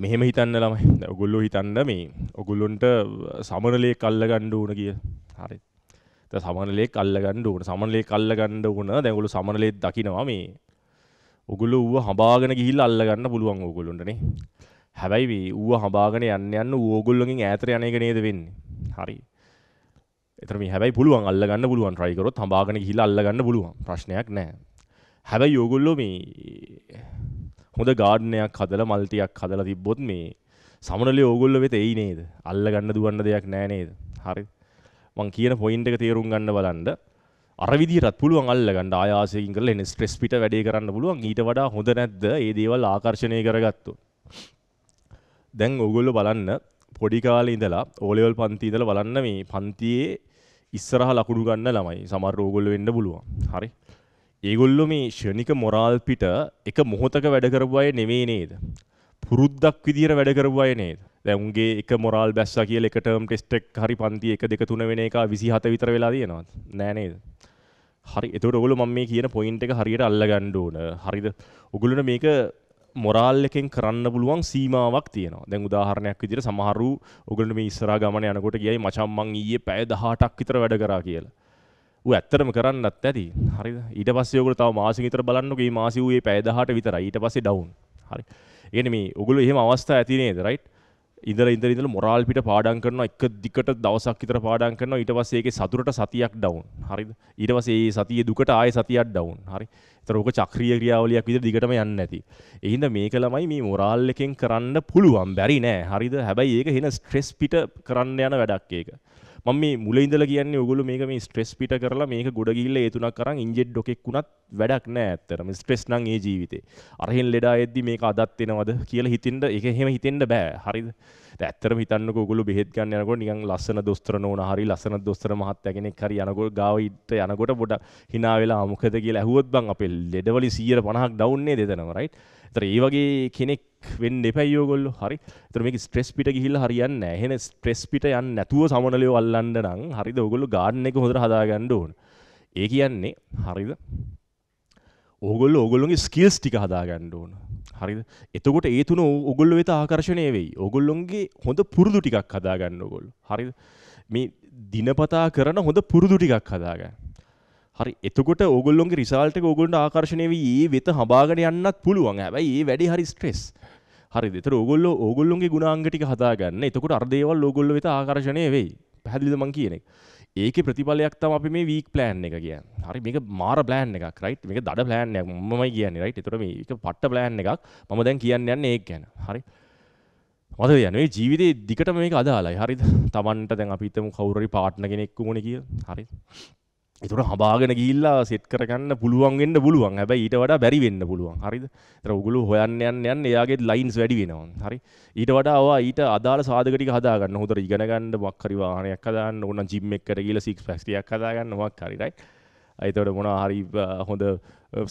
මෙහෙම හිතන්න ළමයි ඔගොල්ලෝ හිතන්න මේ ඔගොල්ලොන්ට සමරලේ කල්ලගණ්ඩ ඕන කිය හරි සමනලේ කල්ලගණ්ඩ ඕන සමනලේ කල්ලගණ්ඩ ඕන දැගුලු සමනලේ දකිනවා මේ ඔගුල ඌ හබාගෙන ගිහිල් අල්ලගන්න පුළුවන් ඕගොලොන්ටනේ හැබැයි වේ ඌ හබාගෙන යන්න යන්න ඕගොල්ලොගින් ඇතර යන එක නේද වෙන්නේ හරි එතරම හැබයි පුළුවන් අල්ලගන්න පුළුවන් ට්‍රයිකරොත් හබාගෙන ගිහිල් අල්ලගන්න පුළුවන් ප්‍රශ්නයක් නෑ හැබැයි යෝගොල්ලො මේ හොඳ ගාඩනයක් හදල මල්තියක් හදල තිබ්බොත් මේ සමනලේ ඕගොල්ල වෙත එයි නේද අල්ල ගන්න දුවන්න දෙයක් නෑනේද හරි මං කියන පොයින්ට එක තේරුම් ගන්න බලන්ඩ අරවිදිරත් පුළුවන් අල්ලගන්න ආයාසයකින් කරලා එන ස්ට්‍රෙස් පිට වැඩේ කරන්න පුළුවන් ඊට වඩා හොඳ නැද්ද ඒ දේවල් ආකර්ෂණය කරගත්තොත් දැන් ඕගොල්ලෝ බලන්න පොඩි කාලේ ඉඳලා ඕ ලෙවල් පන්ති ඉඳලා බලන්න මේ පන්තියේ ඉස්සරහ ලකුණු ගන්න ළමයි සමහර ඕගොල්ලෝ වෙන්න පුළුවන් හරි ඒගොල්ලො මේ ෂණික මොරාල් පිට එක මොහොතක වැඩකරපු අය නෙවේ නේද. පුරුද්දක් විදිර වැඩකරපු අය නේද. දැන්ගේ එක මොරල් බැස්ස කියල එකටම් ටෙස්ටෙක් හරි පන්ති එක දෙක තුන වෙන එක විසි හත විතර වෙලා දයනවා නෑනේද. හරි එතුට ඔගුල මම මේ කියන පොයින්ට එක හරියට අල්ල ගණ්ඩෝන හරිද ඔගුලට මේක මොරාල් එකෙන් කරන්න පුළුවන් සීමාවක් තියෙනවා. දැන් උදාහරණයක් විදිහට සමහරු ඔගලට මේ ඉස්සරහා ගමන යනකොට ගියයි මචං මං ඊයේ පැය 18ක් විතර වැඩ කරා කියලා. ඌ ඇත්තටම කරන්නත් ඇති. හරිද? ඊට පස්සේ ඔයගොල්ලෝ තව මාසෙක විතර බලන්නකෝ. මේ මාසෙ ඌ මේ පැය 18 විතරයි. ඊට පස්සේ ඩවුන්. හරි. ඒ කියන්නේ මේ ඔයගොල්ලෝ එහෙම අවස්ථා ඇති නේද? රයිට්? ඉඳලා ඉඳලා ඉඳලා මොරාල් පිට පාඩම් කරනවා එක දිගට දවසක් විතර පාඩම් කරනවා ඊට පස්සේ ඒකේ සතුටට සතියක් ඩවුන්. හරිද? ඊට පස්සේ ඒ සතියේ දුකට ආයෙ සතියක් ඩවුන්. හරි. ඒතර ඕක චක්‍රීය ක්‍රියාවලියක් විදිහට දිගටම යන්නේ නැති. ඒ හින්දා මේක ළමයි මේ මොරාල් එකෙන් කරන්න පුළුවන්. බැරි නෑ. හරිද? හැබැයි ඒක වෙන ස්ට්‍රෙස් පිට කරන්න යන වැඩක් ඒක. මම මේ මුල ඉඳලා කියන්නේ ඔයගොල්ලෝ මේක මේ ස්ට්‍රෙස් පිට කරලා මේක ගොඩ ගිහිල්ලා ඒ තුනක් අරන් ඉන්ජෙඩ් ඩොකෙක් වුණත් වැඩක් නෑ ඇත්තටම ස්ට්‍රෙස් නම් ඒ ජීවිතේ. අරහෙන් ලෙඩා එද්දි මේක අදත් එනවද කියලා හිතෙන්න ඒක එහෙම හිතෙන්න බෑ. හරිද? ඇත්තර හිතන්නක ගොලු බෙත් ගන්න යනකොට නිකන් ලස්සන දොස්තර නෝන හරි ලස්සන දොස්තර මහත්තයා කෙනෙක් හරි යනකොට ගාව ඉට යනකොට පොඩ hina වෙලා අමුකද කියලා ඇහුවොත් බං අපේ ලෙඩවලි 150ක් ඩවුන් නේද එතනම රයිට්. ඒතර ඒ වගේ කෙනෙක් වෙන්න එපැයි ඕගොල්ලෝ. හරි. ඒතර මේක ස්ට්‍රෙස් පිට ගිහිල්ලා හරියන්නේ නැහැ. එහෙනම් ස්ට්‍රෙස් පිට යන්නේ නැතුව සමනලියෝ අල්ලන්න නම් හරිද ඕගොල්ලෝ ගාඩන් එක හොඳට හදාගන්න ඕන. ඒ කියන්නේ හරිද? ඕගොල්ලෝ ඕගොල්ලොන්ගේ ස්කිල්ස් ටික හදාගන්න ඕන. හරිද? එතකොට ඒ තුන ඕගොල්ලෝ වෙත ආකර්ෂණය වෙයි. ඕගොල්ලොන්ගේ හොඳ පුරුදු ටිකක් හදාගන්න ඕගොල්ලෝ. හරිද? මේ දිනපතා කරන හොඳ පුරුදු ටිකක් හදාගන්න. හරි එතකොට ඕගොල්ලොන්ගේ රිසාල්ට ඕගොල්ලන්ට ආකර්ෂණය වී ඒ වෙත හබාගෙන යන්නත් පුළුවන්. හැබැයි ඒ වැඩි හරි ස්ට්‍රෙස්. හරි දෙතර ඕගොල්ල ඕගොල්ලොන්ගේ ගුණාංගටික හදාගන්න එතකොට අර්දේවල් ඕගොල්ල වෙත ආකර්ශණය වෙයි පැහැදිලිද මං කියන එක ඒක ප්‍රතිඵලයක් තම අපි මේ වීක් ප්ලෑන් එක කිය හරි මේක මාර ප්ලෑන් එකක් රයිට් මේක දඩ ප්ලෑන් එකක් මමයි කියන්නේ රයිට් එතකොට මේක පට්ට ප්ලෑන් එකක් මම දැන් කියන්න යන්නේ ඒක ගැන හරි මත යනේ ජීවිතේ දිකට මේක අදාලයි හරිද තමන්ට දැන් අපිතම කවුරරි පාට්න කෙනෙක්කුමන කිය හරි එතුර හබාගෙන ගිල්ලා සෙට් කරගන්න පුළුවන් වෙන්න පුළුවන් හැබැයි ඊට වඩා බැරි වෙන්න පුළුවන් හරිද එතන උගලු හොයන්න යන්න යන්න එයාගේ ලයින්ස් වැඩි වෙනවා හරි ඊට වඩා ඔවා ඊට අදාළ සාධක ටික හදාගන්න හොඳට ඉගෙන ගන්න මොකක් හරි වාහනයක් හදාගන්න ඕන ජිම් එකකට ගිහලා සික්ස් පැක් ටිකක් හදාගන්න මොකක් හරි රයිට් එතකොට මොනවා හරි හොඳ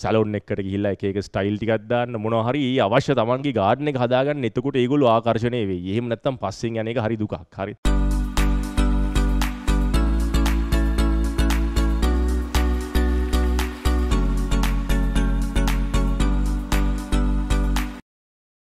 සැලොන් එකට ගිහිල්ලා එක එක ස්ටයිල් ටිකක් දාන්න මොනවා හරි අවශ්‍ය තමන්ගේ ගාඩන් එක හදාගන්න එතකොට ඒගොල්ලෝ ආකර්ෂණය වෙයි එහෙම නැත්නම් පස්සෙන් යන එක හරි දුකක් හරි